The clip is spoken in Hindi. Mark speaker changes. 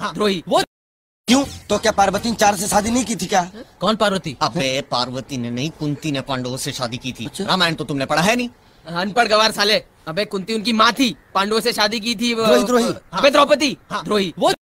Speaker 1: हाँ द्रोही
Speaker 2: वो क्यों तो क्या पार्वती ने चार से
Speaker 1: शादी नहीं की थी क्या
Speaker 2: कौन पार्वती अबे पार्वती ने नहीं कुंती ने पांडवों से शादी की थी अच्छा। रामायण तो तुमने पढ़ा है नहीं अनपढ़ हाँ, गवार साले
Speaker 3: अबे कुंती उनकी माँ थी पांडवों से शादी की थी द्रोही द्रोही अबे द्रौपदी हाँ। द्रोही वो